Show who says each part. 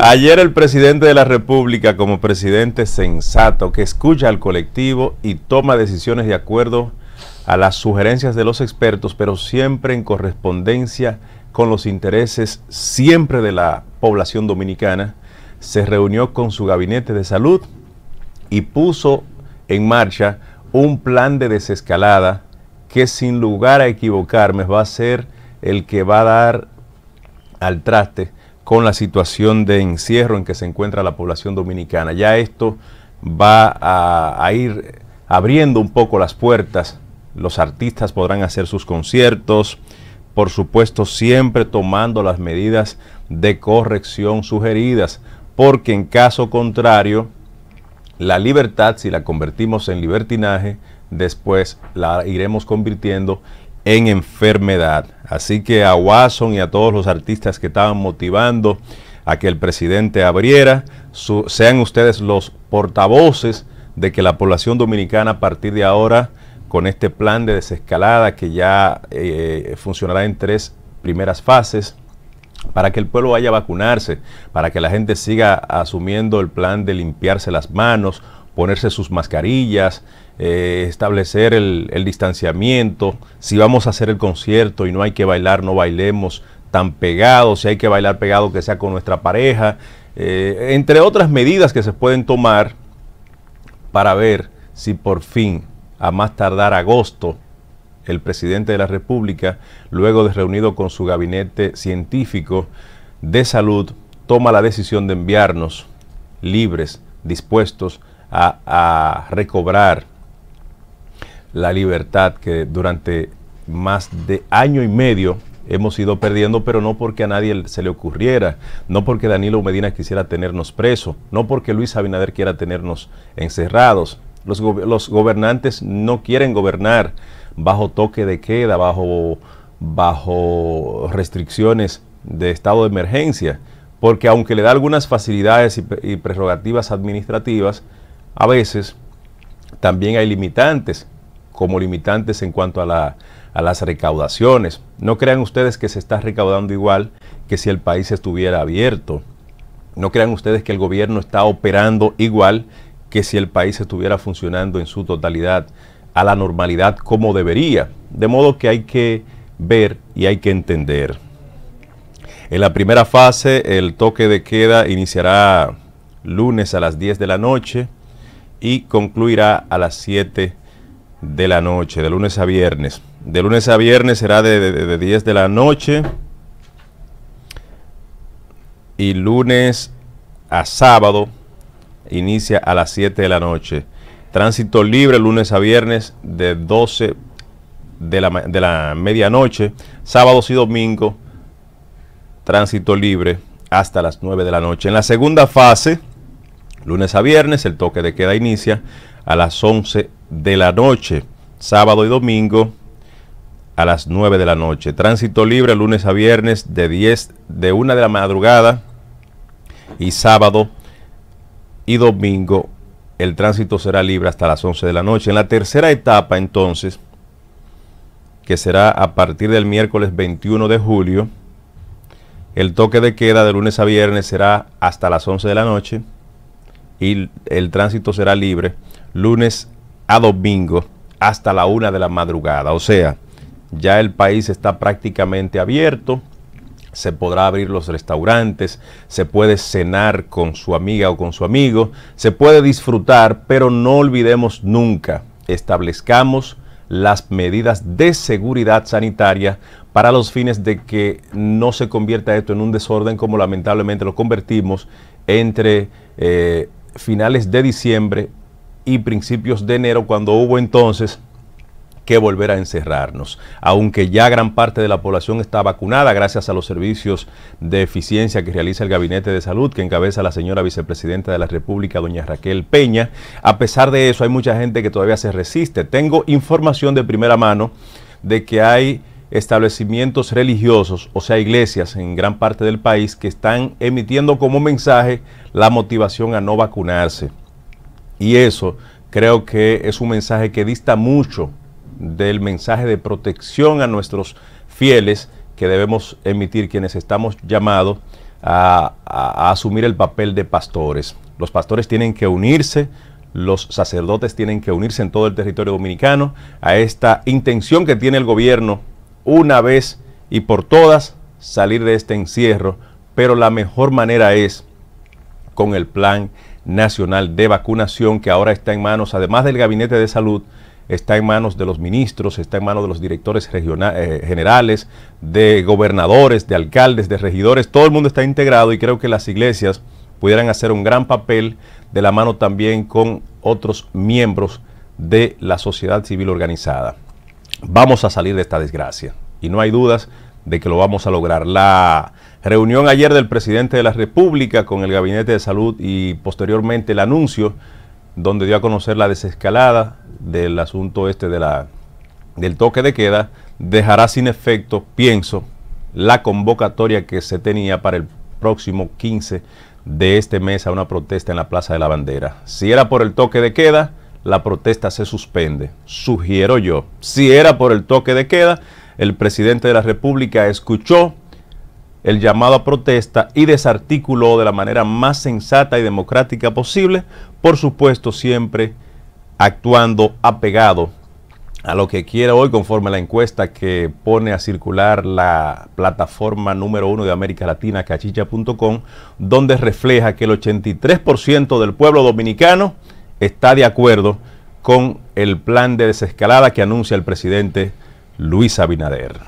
Speaker 1: Ayer el presidente de la República, como presidente sensato, que escucha al colectivo y toma decisiones de acuerdo a las sugerencias de los expertos, pero siempre en correspondencia con los intereses siempre de la población dominicana, se reunió con su gabinete de salud y puso en marcha un plan de desescalada que sin lugar a equivocarme va a ser el que va a dar al traste con la situación de encierro en que se encuentra la población dominicana. Ya esto va a, ir abriendo un poco las puertas, los artistas podrán hacer sus conciertos, por supuesto siempre tomando las medidas de corrección sugeridas, porque en caso contrario, la libertad, si la convertimos en libertinaje, después la iremos convirtiendo en enfermedad. Así que a Watson y a todos los artistas que estaban motivando a que el presidente abriera, sean ustedes los portavoces de que la población dominicana a partir de ahora, con este plan de desescalada que ya eh, funcionará en tres primeras fases, para que el pueblo vaya a vacunarse, para que la gente siga asumiendo el plan de limpiarse las manos, ponerse sus mascarillas, eh, establecer el, distanciamiento, si vamos a hacer el concierto y no hay que bailar, no bailemos tan pegados, si hay que bailar pegado que sea con nuestra pareja, eh, entre otras medidas que se pueden tomar para ver si por fin, a más tardar agosto, el presidente de la República, luego de reunido con su gabinete científico de salud, toma la decisión de enviarnos libres, dispuestos a, recobrar la libertad que durante más de año y medio hemos ido perdiendo, pero no porque a nadie se le ocurriera, no porque Danilo Medina quisiera tenernos presos, no porque Luis Abinader quiera tenernos encerrados. Los, gobernantes no quieren gobernar bajo toque de queda, bajo, restricciones de estado de emergencia, porque aunque le da algunas facilidades y prerrogativas administrativas, a veces también hay limitantes, como limitantes en cuanto a, las recaudaciones. No crean ustedes que se está recaudando igual que si el país estuviera abierto. No crean ustedes que el gobierno está operando igual que si el país estuviera funcionando en su totalidad a la normalidad como debería. De modo que hay que ver y hay que entender. En la primera fase, el toque de queda iniciará lunes a las 10 de la noche y concluirá a las 7 de la noche, de lunes a viernes. De lunes a viernes será de, 10 de la noche y lunes a sábado inicia a las 7 de la noche. Tránsito libre lunes a viernes de 12 de la, de la medianoche, sábados y domingo, tránsito libre hasta las 9 de la noche. En la segunda fase, Lunes a viernes el toque de queda inicia a las 11 de la noche. Sábado y domingo a las 9 de la noche. Tránsito libre lunes a viernes de 10 de 1 de la madrugada y sábado y domingo el tránsito será libre hasta las 11 de la noche. En la tercera etapa entonces, que será a partir del miércoles 21 de julio, el toque de queda de lunes a viernes será hasta las 11 de la noche y el tránsito será libre lunes a domingo hasta la una de la madrugada. O sea, ya el país está prácticamente abierto. Se podrá abrir los restaurantes, se puede cenar con su amiga o con su amigo, se puede disfrutar, pero no olvidemos nunca, establezcamos las medidas de seguridad sanitaria para los fines de que no se convierta esto en un desorden como lamentablemente lo convertimos entre eh, finales de diciembre y principios de enero, cuando hubo entonces que volver a encerrarnos. Aunque ya gran parte de la población está vacunada gracias a los servicios de eficiencia que realiza el Gabinete de Salud que encabeza la señora vicepresidenta de la República, doña Raquel Peña, a pesar de eso hay mucha gente que todavía se resiste. Tengo información de primera mano de que hay establecimientos religiosos, o sea, iglesias en gran parte del país, que están emitiendo como mensaje la motivación a no vacunarse. Y eso creo que es un mensaje que dista mucho del mensaje de protección a nuestros fieles que debemos emitir quienes estamos llamados a, asumir el papel de pastores. Los pastores tienen que unirse, los sacerdotes tienen que unirse en todo el territorio dominicano a esta intención que tiene el gobierno una vez y por todas salir de este encierro, pero la mejor manera es con el plan nacional de vacunación que ahora está en manos, además del gabinete de salud, está en manos de los ministros, está en manos de los directores eh, generales, de gobernadores, de alcaldes, de regidores, todo el mundo está integrado y creo que las iglesias pudieran hacer un gran papel de la mano también con otros miembros de la sociedad civil organizada vamos a salir de esta desgracia. Y no hay dudas de que lo vamos a lograr. La reunión ayer del presidente de la República con el Gabinete de Salud y posteriormente el anuncio donde dio a conocer la desescalada del asunto este de la, del toque de queda, dejará sin efecto, pienso, la convocatoria que se tenía para el próximo 15 de este mes a una protesta en la Plaza de la Bandera. Si era por el toque de queda, la protesta se suspende. Sugiero yo. Si era por el toque de queda, el presidente de la República escuchó el llamado a protesta y desarticuló de la manera más sensata y democrática posible, por supuesto siempre actuando apegado a lo que quiera hoy conforme la encuesta que pone a circular la plataforma número uno de América Latina, cachicha.com, donde refleja que el 83% del pueblo dominicano está de acuerdo con el plan de desescalada que anuncia el presidente Luis Abinader.